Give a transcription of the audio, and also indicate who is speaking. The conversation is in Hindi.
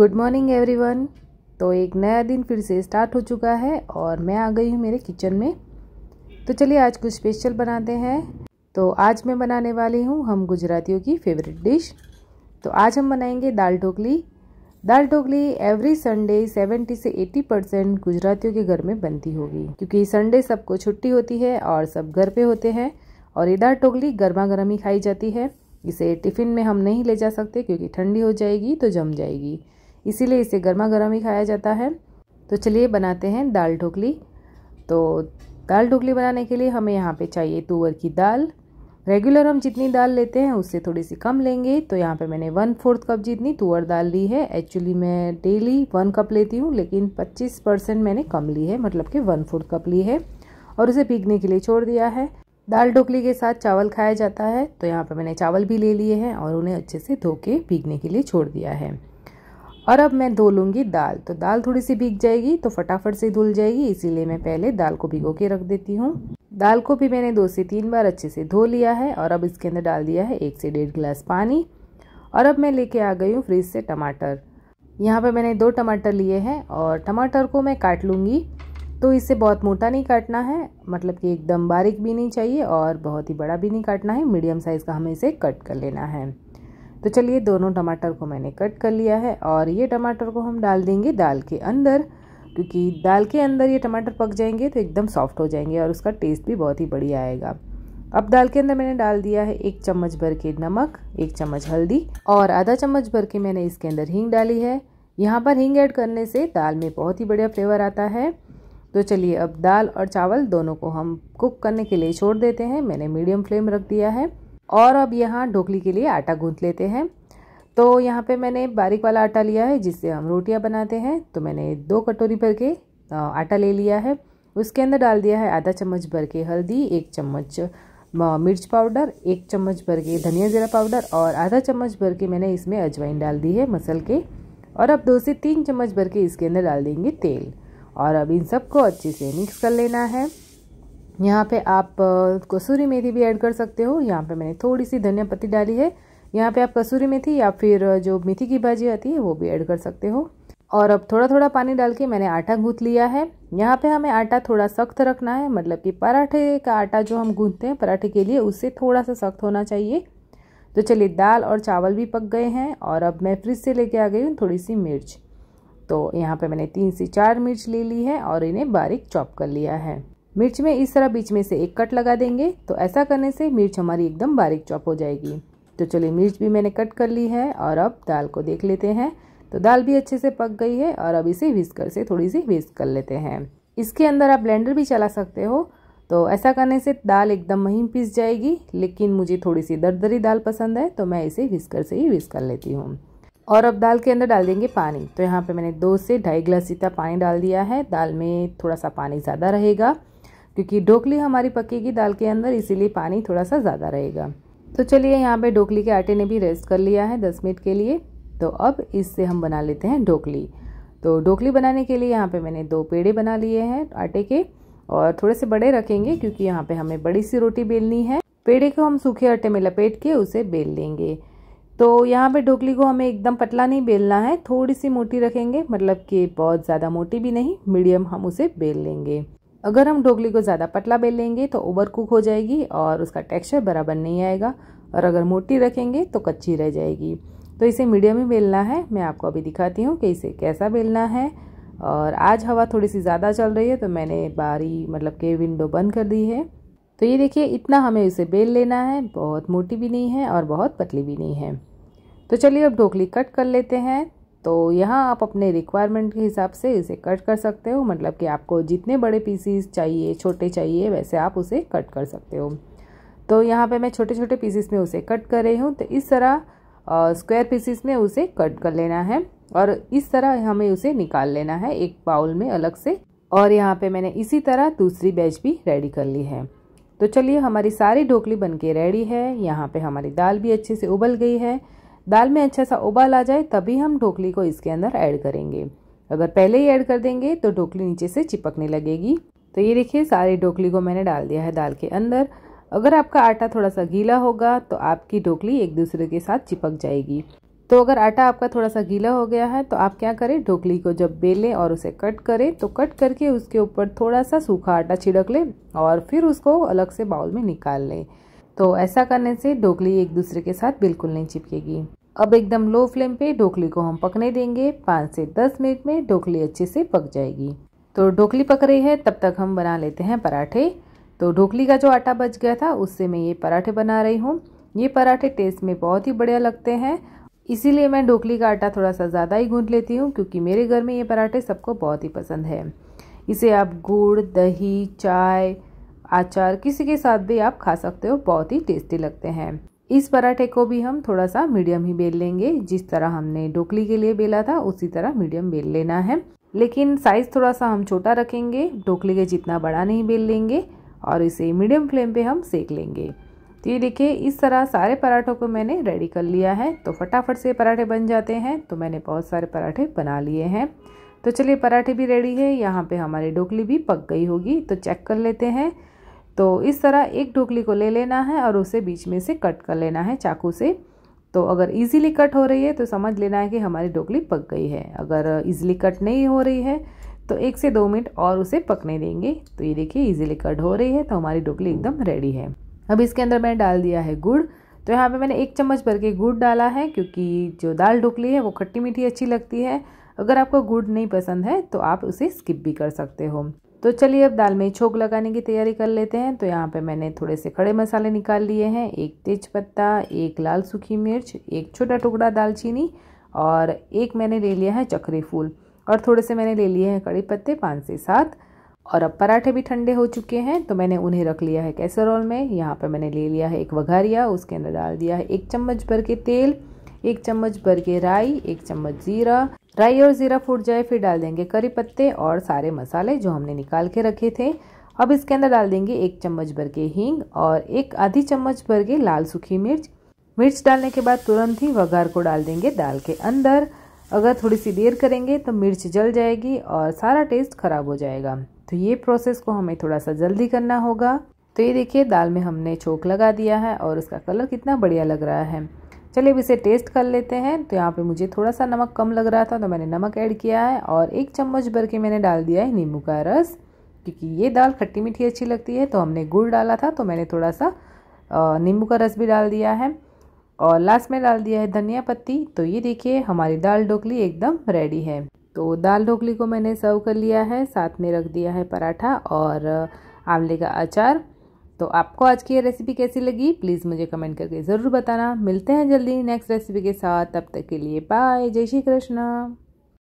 Speaker 1: गुड मॉर्निंग एवरीवन तो एक नया दिन फिर से स्टार्ट हो चुका है और मैं आ गई हूँ मेरे किचन में तो चलिए आज कुछ स्पेशल बनाते हैं तो आज मैं बनाने वाली हूँ हम गुजरातियों की फेवरेट डिश तो आज हम बनाएंगे दाल ढोकली दाल ढोकली एवरी संडे 70 से 80 परसेंट गुजरातियों के घर में बनती होगी क्योंकि संडे सबको छुट्टी होती है और सब घर पर होते हैं और ये दाल ढोकली गर्मा गर्मी ही खाई जाती है इसे टिफ़िन में हम नहीं ले जा सकते क्योंकि ठंडी हो जाएगी तो जम जाएगी इसीलिए इसे गर्मा गर्म ही खाया जाता है तो चलिए बनाते हैं दाल ढोकली तो दाल ढोकली बनाने के लिए हमें यहाँ पे चाहिए तुअर की दाल रेगुलर हम जितनी दाल लेते हैं उससे थोड़ी सी कम लेंगे तो यहाँ पे मैंने वन फोर्थ कप जितनी तुअर दाल ली है एक्चुअली मैं डेली वन कप लेती हूँ लेकिन पच्चीस परसेंट मैंने कम ली है मतलब कि वन फोर्थ कप ली है और उसे भीगने के लिए छोड़ दिया है दाल ढोकली के साथ चावल खाया जाता है तो यहाँ पर मैंने चावल भी ले लिए हैं और उन्हें अच्छे से धो के भीगने के लिए छोड़ दिया है और अब मैं धो लूँगी दाल तो दाल थोड़ी सी भीग जाएगी तो फटाफट से धुल जाएगी इसीलिए मैं पहले दाल को भिगो के रख देती हूँ दाल को भी मैंने दो से तीन बार अच्छे से धो लिया है और अब इसके अंदर डाल दिया है एक से डेढ़ गिलास पानी और अब मैं लेके आ गई हूँ फ्रिज से टमाटर यहाँ पर मैंने दो टमाटर लिए हैं और टमाटर को मैं काट लूँगी तो इसे बहुत मोटा नहीं काटना है मतलब कि एकदम बारीक भी नहीं चाहिए और बहुत ही बड़ा भी नहीं काटना है मीडियम साइज़ का हमें इसे कट कर लेना है तो चलिए दोनों टमाटर को मैंने कट कर लिया है और ये टमाटर को हम डाल देंगे दाल के अंदर क्योंकि दाल के अंदर ये टमाटर पक जाएंगे तो एकदम सॉफ्ट हो जाएंगे और उसका टेस्ट भी बहुत ही बढ़िया आएगा अब दाल के अंदर मैंने डाल दिया है एक चम्मच भर के नमक एक चम्मच हल्दी और आधा चम्मच भर के मैंने इसके अंदर हींग डाली है यहाँ पर हींग ऐड करने से दाल में बहुत ही बढ़िया फ्लेवर आता है तो चलिए अब दाल और चावल दोनों को हम कुक करने के लिए छोड़ देते हैं मैंने मीडियम फ्लेम रख दिया है और अब यहाँ ढोकली के लिए आटा गूंथ लेते हैं तो यहाँ पे मैंने बारीक वाला आटा लिया है जिससे हम रोटियाँ बनाते हैं तो मैंने दो कटोरी भर के आटा ले लिया है उसके अंदर डाल दिया है आधा चम्मच भर के हल्दी एक चम्मच मिर्च पाउडर एक चम्मच भर के धनिया जीरा पाउडर और आधा चम्मच भर के मैंने इसमें अजवाइन डाल दी है मसल के और अब दो से तीन चम्मच भर के इसके अंदर डाल देंगे तेल और अब इन सबको अच्छे से मिक्स कर लेना है यहाँ पे आप कसूरी मेथी भी ऐड कर सकते हो यहाँ पे मैंने थोड़ी सी धनिया पत्ती डाली है यहाँ पे आप कसूरी मेथी या फिर जो मेथी की भाजी आती है वो भी ऐड कर सकते हो और अब थोड़ा थोड़ा पानी डाल के मैंने आटा गूंथ लिया है यहाँ पे हमें आटा थोड़ा सख्त रखना है मतलब कि पराठे का आटा जो हम गूंथते हैं पराठे के लिए उससे थोड़ा सा सख्त होना चाहिए तो चलिए दाल और चावल भी पक गए हैं और अब मैं फ्रिज से लेके आ गई हूँ थोड़ी सी मिर्च तो यहाँ पे मैंने तीन से चार मिर्च ले ली है और इन्हें बारीक चॉप कर लिया है मिर्च में इस तरह बीच में से एक कट लगा देंगे तो ऐसा करने से मिर्च हमारी एकदम बारीक चॉप हो जाएगी तो चलिए मिर्च भी मैंने कट कर ली है और अब दाल को देख लेते हैं तो दाल भी अच्छे से पक गई है और अब इसे विस्कर से थोड़ी सी वेस्ट कर लेते हैं इसके अंदर आप ब्लेंडर भी चला सकते हो तो ऐसा करने से दाल एकदम महीन पीस जाएगी लेकिन मुझे थोड़ी सी दरदरी दाल पसंद है तो मैं इसे विस्कर से ही विस्क कर लेती हूँ और अब दाल के अंदर डाल देंगे पानी तो यहाँ पे मैंने दो से ढाई गिलास जितना पानी डाल दिया है दाल में थोड़ा सा पानी ज़्यादा रहेगा क्योंकि ढोकली हमारी पकेगी दाल के अंदर इसीलिए पानी थोड़ा सा ज़्यादा रहेगा तो चलिए यहाँ पे ढोकली के आटे ने भी रेस्ट कर लिया है दस मिनट के लिए तो अब इससे हम बना लेते हैं ढोकली तो ढोकली बनाने के लिए यहाँ पे मैंने दो पेड़े बना लिए हैं आटे के और थोड़े से बड़े रखेंगे क्योंकि यहाँ पे हमें बड़ी सी रोटी बेलनी है पेड़े को हम सूखे आटे में लपेट के उसे बेल लेंगे तो यहाँ पे ढोकली को हमें एकदम पतला नहीं बेलना है थोड़ी सी मोटी रखेंगे मतलब कि बहुत ज़्यादा मोटी भी नहीं मीडियम हम उसे बेल लेंगे अगर हम ढोकली को ज़्यादा पतला बेल लेंगे तो ओवर कुक हो जाएगी और उसका टेक्सचर बराबर नहीं आएगा और अगर मोटी रखेंगे तो कच्ची रह जाएगी तो इसे मीडियम ही बेलना है मैं आपको अभी दिखाती हूँ कि इसे कैसा बेलना है और आज हवा थोड़ी सी ज़्यादा चल रही है तो मैंने बारी मतलब के विंडो बंद कर दी है तो ये देखिए इतना हमें इसे बेल लेना है बहुत मोटी भी नहीं है और बहुत पतली भी नहीं है तो चलिए अब ढोकली कट कर लेते हैं तो यहाँ आप अपने रिक्वायरमेंट के हिसाब से इसे कट कर सकते हो मतलब कि आपको जितने बड़े पीसीस चाहिए छोटे चाहिए वैसे आप उसे कट कर सकते हो तो यहाँ पे मैं छोटे छोटे पीसीस में उसे कट कर रही हूँ तो इस तरह स्क्वायर पीसीस में उसे कट कर लेना है और इस तरह हमें उसे निकाल लेना है एक बाउल में अलग से और यहाँ पर मैंने इसी तरह दूसरी बैच भी रेडी कर ली है तो चलिए हमारी सारी ढोकली बन रेडी है यहाँ पर हमारी दाल भी अच्छे से उबल गई है दाल में अच्छा सा उबाल आ जाए तभी हम ढोकली को इसके अंदर ऐड करेंगे अगर पहले ही ऐड कर देंगे तो ढोकली नीचे से चिपकने लगेगी तो ये देखिए सारी ढोकली को मैंने डाल दिया है दाल के अंदर अगर आपका आटा थोड़ा सा गीला होगा तो आपकी ढोकली एक दूसरे के साथ चिपक जाएगी तो अगर आटा आपका थोड़ा सा गीला हो गया है तो आप क्या करें ढोकली को जब बेलें और उसे कट करें तो कट करके उसके ऊपर थोड़ा सा सूखा आटा छिड़क लें और फिर उसको अलग से बाउल में निकाल लें तो ऐसा करने से ढोकली एक दूसरे के साथ बिल्कुल नहीं चिपकेगी अब एकदम लो फ्लेम पे ढोकली को हम पकने देंगे पाँच से दस मिनट में ढोकली अच्छे से पक जाएगी तो ढोकली पक रही है तब तक हम बना लेते हैं पराठे तो ढोकली का जो आटा बच गया था उससे मैं ये पराठे बना रही हूँ ये पराठे टेस्ट में बहुत ही बढ़िया लगते हैं इसीलिए मैं ढोकली का आटा थोड़ा सा ज़्यादा ही गूंथ लेती हूँ क्योंकि मेरे घर में ये पराठे सबको बहुत ही पसंद है इसे आप गुड़ दही चाय अचार किसी के साथ भी आप खा सकते हो बहुत ही टेस्टी लगते हैं इस पराठे को भी हम थोड़ा सा मीडियम ही बेल लेंगे जिस तरह हमने ढोकली के लिए बेला था उसी तरह मीडियम बेल लेना है लेकिन साइज़ थोड़ा सा हम छोटा रखेंगे ढोकली के जितना बड़ा नहीं बेल लेंगे और इसे मीडियम फ्लेम पे हम सेक लेंगे तो ये देखिए इस तरह सारे पराठों को मैंने रेडी कर लिया है तो फटाफट से पराठे बन जाते हैं तो मैंने बहुत सारे पराठे बना लिए हैं तो चलिए पराठे भी रेडी है यहाँ पे हमारी ढोकली भी पक गई होगी तो चेक कर लेते हैं तो इस तरह एक ढोकली को ले लेना है और उसे बीच में से कट कर लेना है चाकू से तो अगर इजीली कट हो रही है तो समझ लेना है कि हमारी ढोकली पक गई है अगर इजीली कट नहीं हो रही है तो एक से दो मिनट और उसे पकने देंगे तो ये देखिए इजीली कट हो रही है तो हमारी ढोकली एकदम रेडी है अब इसके अंदर मैंने डाल दिया है गुड़ तो यहाँ पे मैंने एक चम्मच भर के गुड़ डाला है क्योंकि जो दाल ढोकली है वो खट्टी मीठी अच्छी लगती है अगर आपको गुड़ नहीं पसंद है तो आप उसे स्किप भी कर सकते हो तो चलिए अब दाल में छोंक लगाने की तैयारी कर लेते हैं तो यहाँ पे मैंने थोड़े से खड़े मसाले निकाल लिए हैं एक तेज़पत्ता एक लाल सूखी मिर्च एक छोटा टुकड़ा दालचीनी और एक मैंने ले लिया है चक्री फूल और थोड़े से मैंने ले लिए हैं कड़ी पत्ते पाँच से सात और अब पराठे भी ठंडे हो चुके हैं तो मैंने उन्हें रख लिया है कैसरोल में यहाँ पर मैंने ले लिया है एक वघारिया उसके अंदर डाल दिया है एक चम्मच भर के तेल एक चम्मच भर के राई एक चम्मच जीरा राई और जीरा फूट जाए फिर डाल देंगे करी पत्ते और सारे मसाले जो हमने निकाल के रखे थे अब इसके अंदर डाल देंगे एक चम्मच भर के हींग और एक आधी चम्मच भर के लाल सूखी मिर्च मिर्च डालने के बाद तुरंत ही वघार को डाल देंगे दाल के अंदर अगर थोड़ी सी देर करेंगे तो मिर्च जल जाएगी और सारा टेस्ट खराब हो जाएगा तो ये प्रोसेस को हमें थोड़ा सा जल्दी करना होगा तो ये देखिए दाल में हमने चोक लगा दिया है और उसका कलर कितना बढ़िया लग रहा है चलिए अब इसे टेस्ट कर लेते हैं तो यहाँ पे मुझे थोड़ा सा नमक कम लग रहा था तो मैंने नमक ऐड किया है और एक चम्मच भर के मैंने डाल दिया है नींबू का रस क्योंकि ये दाल खट्टी मीठी अच्छी लगती है तो हमने गुड़ डाला था तो मैंने थोड़ा सा नींबू का रस भी डाल दिया है और लास्ट में डाल दिया है धनिया पत्ती तो ये देखिए हमारी दाल ढोकली एकदम रेडी है तो दाल ढोकली को मैंने सर्व कर लिया है साथ में रख दिया है पराठा और आंवले का अचार तो आपको आज की ये रेसिपी कैसी लगी प्लीज़ मुझे कमेंट करके ज़रूर बताना मिलते हैं जल्दी नेक्स्ट रेसिपी के साथ तब तक के लिए बाय जय श्री कृष्णा